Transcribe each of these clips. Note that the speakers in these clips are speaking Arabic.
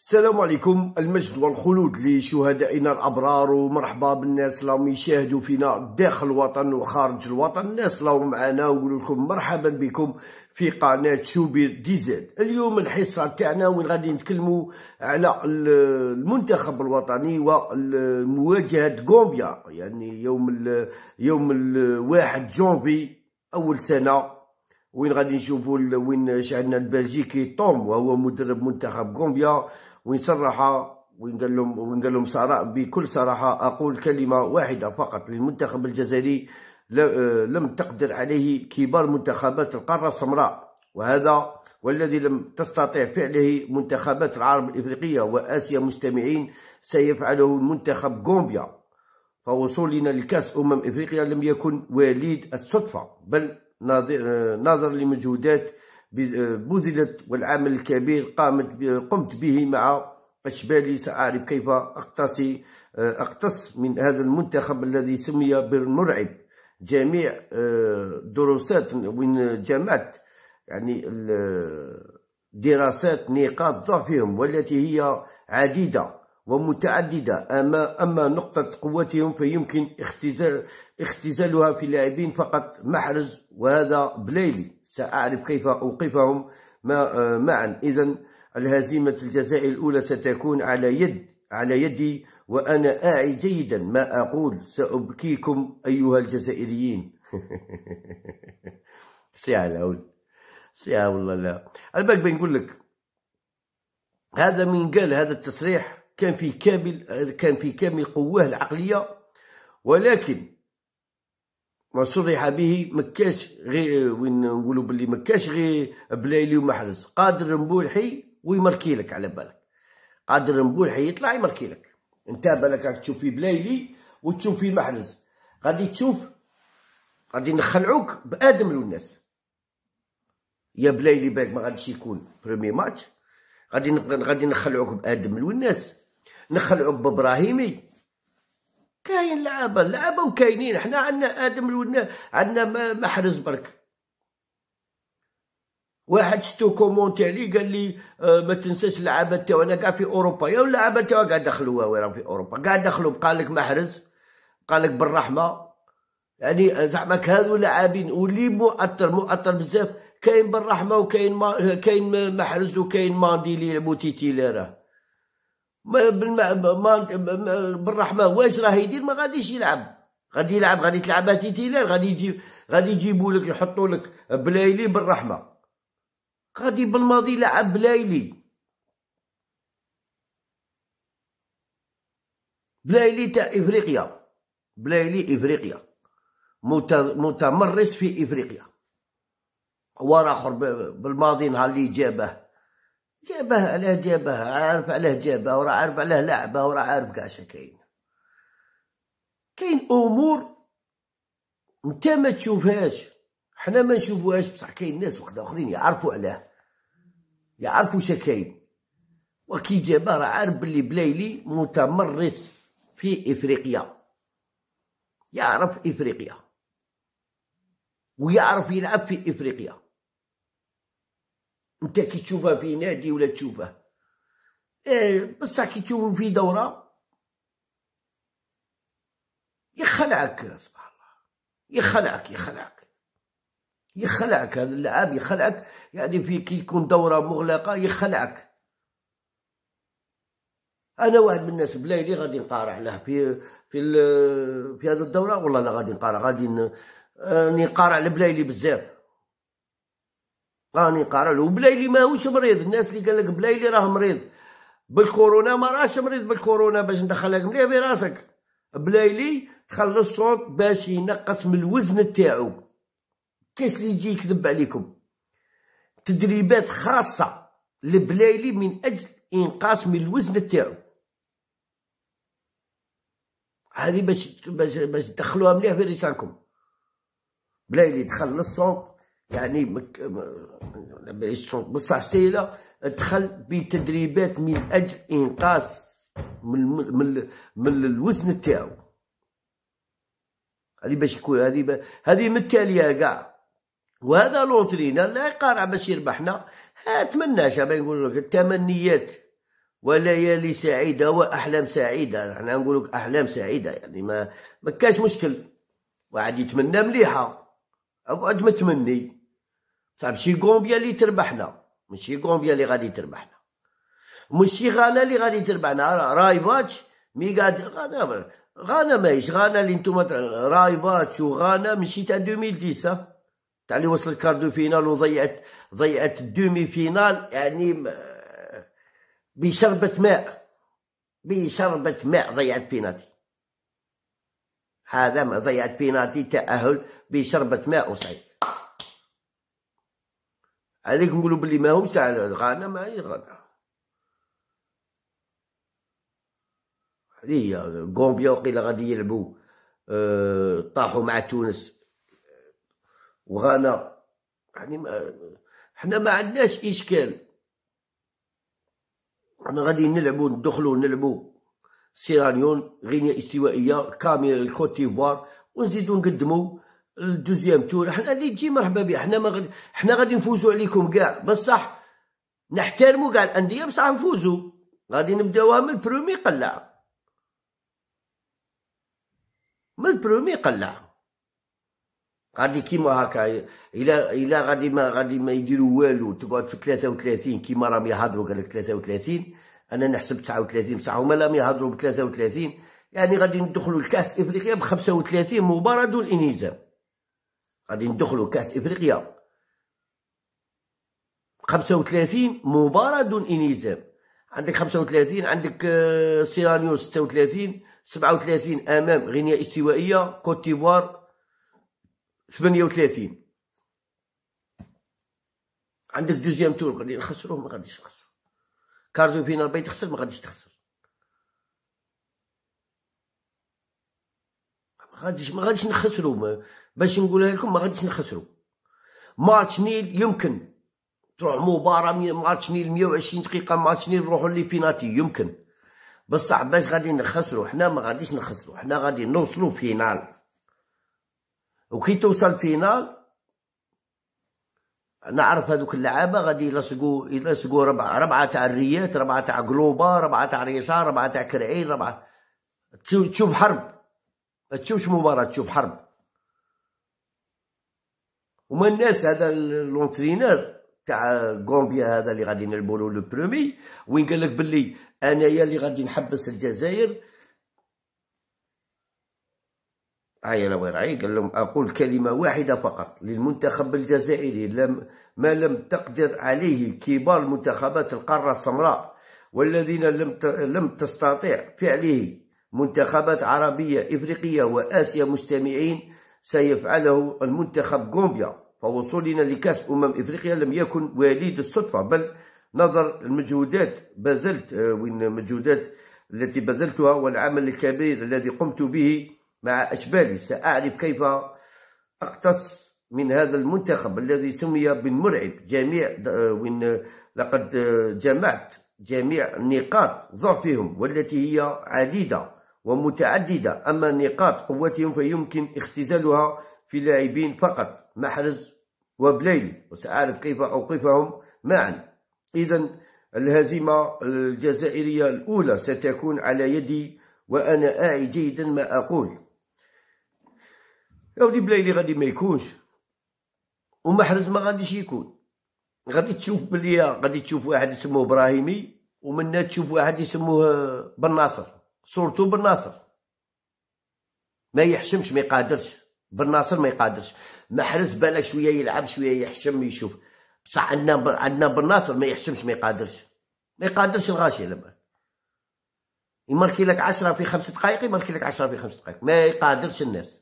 السلام عليكم المجد والخلود لشهدائنا الابرار ومرحبا بالناس اللي يشاهدوا فينا داخل الوطن وخارج الوطن الناس اللي راهم معنا نقول لكم مرحبا بكم في قناه شوبير ديزل اليوم الحصه تاعنا وين غادي نتكلموا على المنتخب الوطني ومواجهه غومبيا يعني يوم الـ يوم الواحد جونفي اول سنه وين غادي نشوفوا وين شعلنا البلجيكي طوم وهو مدرب منتخب غومبيا وين صرح وين قال لهم وإن قال لهم بكل صراحة أقول كلمة واحدة فقط للمنتخب الجزائري آه، لم تقدر عليه كبار منتخبات القارة السمراء وهذا والذي لم تستطع فعله منتخبات العرب الإفريقية وآسيا مستمعين سيفعله المنتخب غومبيا فوصولنا لكأس أمم إفريقيا لم يكن وليد الصدفة بل ناظر آه، لمجهودات بذلت والعمل الكبير قامت قمت به مع أشبالي سأعرف كيف اقتصي أقتص من هذا المنتخب الذي سمي بالمرعب جميع آه، دروسات وين جمعت يعني دراسات نقاط ضعفهم والتي هي عديدة ومتعددة أما, أما نقطة قوتهم فيمكن اختزال اختزالها في لاعبين فقط محرز وهذا بليلي سأعرف كيف أوقفهم آه، معا إذا الهزيمة الجزائر الأولى ستكون على يد على يدي وأنا أعي جيدا ما أقول سأبكيكم أيها الجزائريين على العون سي والله لا الباك بنقول لك هذا من قال هذا التصريح كان في كامل كان في كامل قواه العقلية ولكن ما صرح به مكاش غير وين نقولوا باللي مكاش غير بلايلي ومحرز قادر مبولحي ويمركي لك على بالك قادر مبولحي يطلع يمركي لك انت بالك راك تشوف في بلايلي وتشوف في محرز غادي تشوف غادي نخلعوك بادم للناس يا بلايلي بالك ما غاديش يكون بريمي ماتش غادي غادي نخلعوك بادم للناس نخلعوك بابراهيمي كاين لعابه لعابه وكاينين حنا عندنا ادم الودنا عندنا محرز برك واحد شتو كومونتي لي قال لي آه ما تنساش اللعابه انا كاع في اوروبا يا اللعابه تاعو كاع دخلوا وراهم في اوروبا قاعد دخلوا قال لك محرز قال لك بالرحمه يعني زعما هذو لاعبين واللي مؤثر مؤثر بزاف كاين بالرحمه وكاين ما كاين محرز وكاين ماندي اللي بوتيتي لي راه ما بالرحمه واش راه يدير ما غاديش يلعب غادي يلعب غادي تلعبها تيتيلال غادي يجيب غادي يجيبوا لك يحطوا لك بلايلي بالرحمه غادي بالماضي لعب بلايلي بلايلي تاع افريقيا بلايلي افريقيا متمرس في افريقيا ورا اخر بالماضي نهار اللي جابه جابها علاه جابها عارف علاه جابها وراه عارف علاه لعبها وراه عارف كاع كاين كاين امور انت ما تشوفهاش حنا ما نشوفوهاش بصح كاين ناس وحده اخرين يعرفوا علاه يعرفوا شكاين وكي جابها راه عارف بلي بلايلي متمرس في افريقيا يعرف افريقيا ويعرف يلعب في افريقيا انت كي تشوفها في نادي ولا تشوفها إيه، بصح كي تشوفو في دوره يخلعك سبحان الله يخلعك يخلعك يخلعك هذا اللعاب يخلعك يعني في كي تكون دوره مغلقه يخلعك انا واحد من الناس بلايلي غادي نقارع له في في في هذه الدوره والله لا غادي نقارع غادي راني آه، نقارع لبلايلي بزاف راني قارع له بلايلي ماهوش مريض الناس اللي قال لك بلايلي راه مريض بالكورونا ما راهش مريض بالكورونا باش ندخلك مليح في راسك بلايلي دخل للصوت باش ينقص من الوزن تاعو كاس اللي يجي يكذب عليكم تدريبات خاصه لبلايلي من اجل انقاص من الوزن تاعو هذه باش باش باش تدخلوها مليح في رسالكم بلايلي دخل للصوت يعني مك... بالصعسيله دخل بتدريبات من اجل انقاص من من من الوزن تاعو هذه باش يكون هذه ب... هذه متاليه كاع وهذا لونترينا لا يقارع باش يربحنا اتمناش نقول لك التمنيات وليالي سعيده واحلام سعيده حنا نقول لك احلام سعيده يعني ما ما كاش مشكل واحد يتمنى مليحه اقعد متمني صح ماشي كومبيا اللي تربحنا ماشي كومبيا اللي غادي تربحنا ماشي غانا اللي غادي تربحنا راي باتش مي قاد غانا غانا ماهيش غانا اللي نتوما راي باتش وغانا ماشي تاع 2010 تاع اللي وصل الكاردو فينال وضيعت ضيعت الدومي فينال يعني بشربة ماء بشربة ماء ضيعت بيناتي هذا ما ضيعت بيناتي تأهل بشربة ماء وصعيد عليك نقولوا بلي ماهوش تاع الغانا ماهي غانا هذه هي كومبيا وقيلا غادي يلعبوا أه طاحوا مع تونس وغانا يعني ما حنا ما عندناش اشكال حنا غادي نلعبوا ندخلوا نلعبوا سيراليون غينيا استوائيه كاميرا الكوت ديفوار ونزيدو نقدموا الدوزيام تور حنا اللي تجي مرحبا بها حنا ما غادي حنا غادي نفوزوا عليكم كاع بصح نحترموا كاع الانديه بصح نفوزوا غادي نبداوها من البرومي قلع من البرومي قلع غادي كيما هكا الا الى غادي ما غادي ما يديروا والو تقعد في 33 كيما راهم يهضروا قال لك 33 انا نحسب 39 بصح هما لم يهضروا ب 33 يعني غادي ندخلوا لكاس افريقيا ب 35 مباراه دون انهزام غادي ندخلوا كاس افريقيا 35 مباراه دون انهزام عندك 35 عندك سيرانيو 36 37 امام غينيا استوائيه كوت ديفوار 38 عندك دوزيام تور غادي نخسروه ما غاديش نخسرو كاردو فينا باغي تخسر ما غاديش تخسر ما غاديش ما غاديش نخسروا باش نقول لكم ما غاديش نخسروا ماتش نيل يمكن تروح مباراة ماتش نيل 120 دقيقة ماتش نيل نروحوا لي بيناتي يمكن بصح باش غادي نخسروا حنا ما غاديش نخسروا حنا غادي نوصلوا فينال وكي توصل فينال نعرف هذوك اللعابه غادي يلصقوا يلصقوا ربعه ربعه تاع الريات ربعه تاع قلوبه ربعه تاع ريسار ربعه تاع كرعين ربعه تشوف حرب ما تشوفش مباراه تشوف حرب وما الناس هذا لونترينر تاع غومبيا هذا اللي غادي نلعبوا لو برومي وين قال لك باللي انايا اللي غادي نحبس الجزائر هاي انا وراي قال لهم اقول كلمه واحده فقط للمنتخب الجزائري لم ما لم تقدر عليه كبار منتخبات القاره السمراء والذين لم لم تستطيع فعله منتخبات عربيه افريقيه واسيا مستمعين سيفعله المنتخب غومبيا فوصولنا لكأس أمم إفريقيا لم يكن وليد الصدفة بل نظر المجهودات بذلت آه، وين المجهودات التي بذلتها والعمل الكبير الذي قمت به مع أشبالي سأعرف كيف أقتص من هذا المنتخب الذي سمي بالمرعب جميع آه، وين آه، لقد جمعت جميع نقاط ضعفهم والتي هي عديدة ومتعددة أما نقاط قوتهم فيمكن اختزالها في لاعبين فقط محرز وبليل وسأعرف كيف أوقفهم معا إذا الهزيمة الجزائرية الأولى ستكون على يدي وأنا أعي جيدا ما أقول ياودي بليلي غادي ما يكونش ومحرز ما غاديش يكون غادي تشوف بلي غادي تشوف واحد اسمه ابراهيمي ومنها تشوف واحد يسموه بن ناصر صورته بن ناصر ما يحشمش ما يقادرش بن ناصر ما يقادرش محرز بالك شويه يلعب شويه يحشم يشوف بصح عندنا بر... عندنا بن ناصر ما يحشمش ما يقادرش ما يقادرش الغاشي لما يماركي لك 10 في 5 دقائق يماركي لك 10 في 5 دقائق ما يقادرش الناس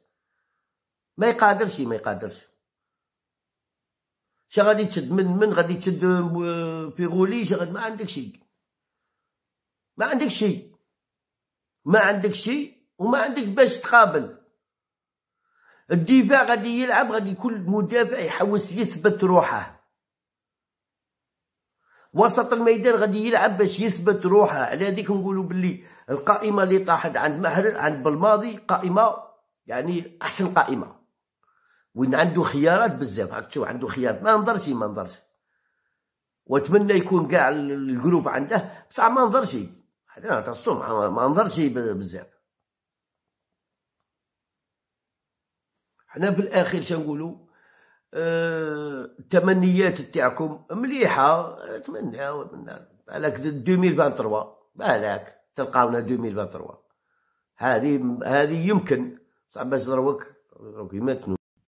ما يقادرش ما يقادرش شا غادي تشد من من غادي تشد آه، غولي شا غادي ما عندك شي ما عندك شي ما عندك شيء وما عندك باش تقابل الدفاع غادي يلعب غادي كل مدافع يحوس يثبت روحه وسط الميدان غادي يلعب باش يثبت روحه على هذيك نقولوا باللي القائمه اللي طاحت عند مهر عند بالماضي قائمه يعني احسن قائمه وين عنده خيارات بزاف هاك تشوف عنده خيارات ما نظرش ما نظرش واتمنى يكون كاع الجروب عنده بصح ما نظرش حتى نهار الصبح ما نظرش بزاف حنا في الاخير شنقولوا آه، التمنيات تاعكم مليحه نتمناو منا بالك 2023 بالك تلقاونا 2023 هذه هذه يمكن صعب باش دروك دروك يماتنوا